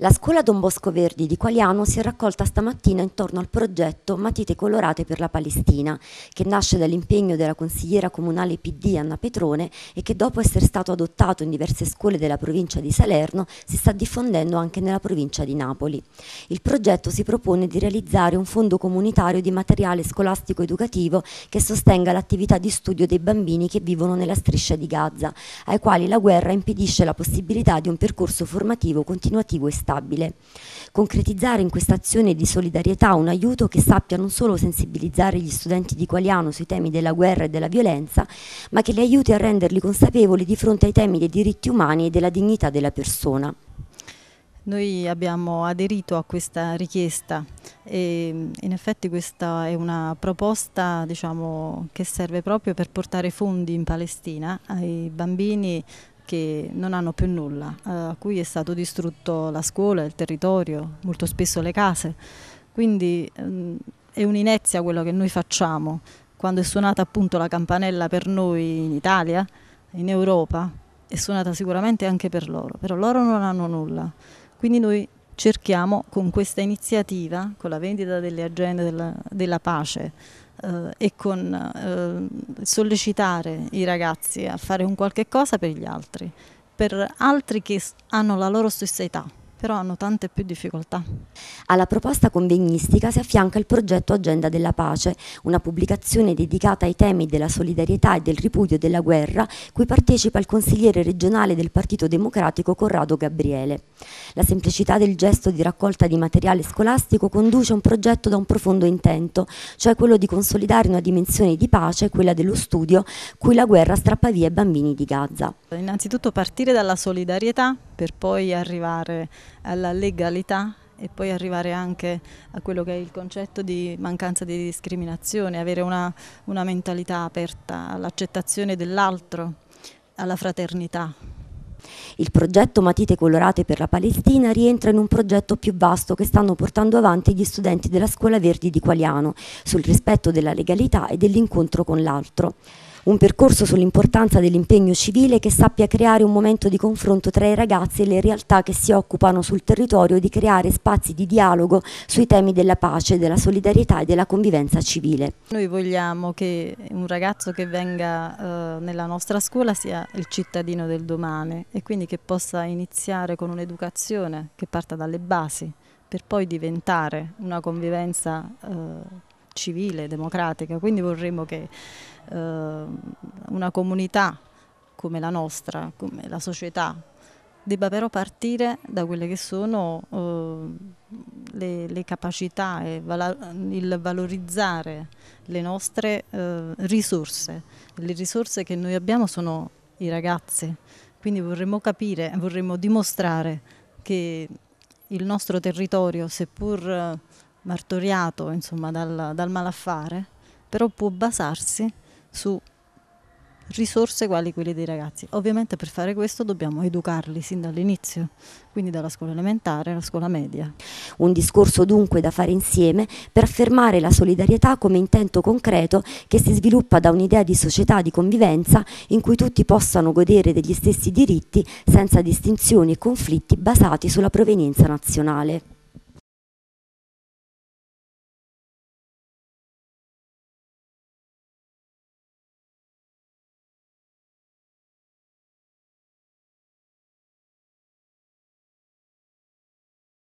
La scuola Don Bosco Verdi di Qualiano si è raccolta stamattina intorno al progetto Matite Colorate per la Palestina, che nasce dall'impegno della consigliera comunale PD Anna Petrone e che dopo essere stato adottato in diverse scuole della provincia di Salerno si sta diffondendo anche nella provincia di Napoli. Il progetto si propone di realizzare un fondo comunitario di materiale scolastico educativo che sostenga l'attività di studio dei bambini che vivono nella striscia di Gaza, ai quali la guerra impedisce la possibilità di un percorso formativo continuativo e stabile stabile. Concretizzare in questa azione di solidarietà un aiuto che sappia non solo sensibilizzare gli studenti di Qualiano sui temi della guerra e della violenza, ma che li aiuti a renderli consapevoli di fronte ai temi dei diritti umani e della dignità della persona. Noi abbiamo aderito a questa richiesta e in effetti questa è una proposta diciamo, che serve proprio per portare fondi in Palestina ai bambini che non hanno più nulla, eh, a cui è stato distrutto la scuola, il territorio, molto spesso le case. Quindi mm, è un'inezia quello che noi facciamo. Quando è suonata appunto la campanella per noi in Italia, in Europa, è suonata sicuramente anche per loro, però loro non hanno nulla. Quindi noi cerchiamo con questa iniziativa, con la vendita delle agende della, della pace, eh, e con eh, sollecitare i ragazzi a fare un qualche cosa per gli altri, per altri che hanno la loro stessa età però hanno tante più difficoltà. Alla proposta convegnistica si affianca il progetto Agenda della Pace, una pubblicazione dedicata ai temi della solidarietà e del ripudio della guerra, cui partecipa il consigliere regionale del Partito Democratico Corrado Gabriele. La semplicità del gesto di raccolta di materiale scolastico conduce un progetto da un profondo intento, cioè quello di consolidare una dimensione di pace, quella dello studio, cui la guerra strappa via i bambini di Gaza. Innanzitutto partire dalla solidarietà per poi arrivare alla legalità e poi arrivare anche a quello che è il concetto di mancanza di discriminazione, avere una, una mentalità aperta all'accettazione dell'altro, alla fraternità. Il progetto Matite Colorate per la Palestina rientra in un progetto più vasto che stanno portando avanti gli studenti della Scuola Verdi di Qualiano sul rispetto della legalità e dell'incontro con l'altro un percorso sull'importanza dell'impegno civile che sappia creare un momento di confronto tra i ragazzi e le realtà che si occupano sul territorio di creare spazi di dialogo sui temi della pace, della solidarietà e della convivenza civile. Noi vogliamo che un ragazzo che venga eh, nella nostra scuola sia il cittadino del domani e quindi che possa iniziare con un'educazione che parta dalle basi per poi diventare una convivenza eh, civile, democratica, quindi vorremmo che eh, una comunità come la nostra, come la società, debba però partire da quelle che sono eh, le, le, capacità e vala, il valorizzare le nostre eh, risorse. Le risorse che noi abbiamo sono i ragazzi, quindi vorremmo capire, vorremmo dimostrare che il nostro territorio, seppur martoriato insomma, dal, dal malaffare, però può basarsi su risorse quali quelle dei ragazzi. Ovviamente per fare questo dobbiamo educarli sin dall'inizio, quindi dalla scuola elementare alla scuola media. Un discorso dunque da fare insieme per affermare la solidarietà come intento concreto che si sviluppa da un'idea di società di convivenza in cui tutti possano godere degli stessi diritti senza distinzioni e conflitti basati sulla provenienza nazionale.